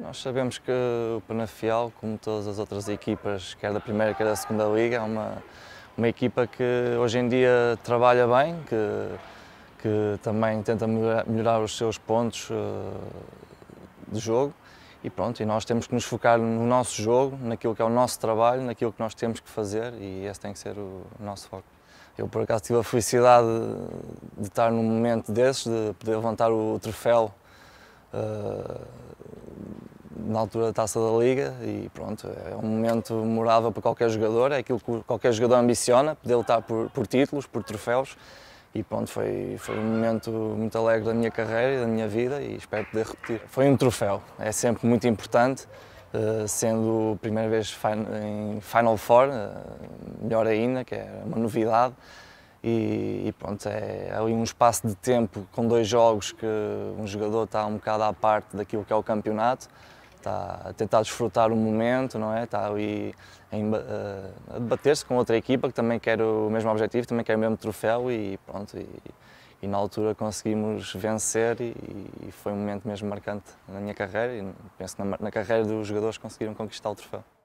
Nós sabemos que o Penafiel, como todas as outras equipas, quer da primeira, quer da segunda liga, é uma, uma equipa que hoje em dia trabalha bem, que, que também tenta melhorar, os seus pontos eh, de jogo e pronto, e nós temos que nos focar no nosso jogo, naquilo que é o nosso trabalho, naquilo que nós temos que fazer e esse tem que ser o nosso foco. Eu, por acaso, tive a felicidade de estar num momento desses, de poder levantar o troféu uh, na altura da taça da Liga e pronto, é um momento memorável para qualquer jogador, é aquilo que qualquer jogador ambiciona, poder lutar por, por títulos, por troféus e pronto, foi, foi um momento muito alegre da minha carreira e da minha vida e espero poder repetir. Foi um troféu, é sempre muito importante, eh, sendo a primeira vez em Final Four, eh, melhor ainda, que é uma novidade. E, e, pronto, é, é ali um espaço de tempo com dois jogos que um jogador está um bocado à parte daquilo que é o campeonato, está a tentar desfrutar o momento, não é? Está ali a, a debater-se com outra equipa que também quer o mesmo objetivo, também quer o mesmo troféu e pronto. E, e na altura conseguimos vencer e, e, foi um momento mesmo marcante na minha carreira e penso na, na carreira dos jogadores que conseguiram conquistar o troféu.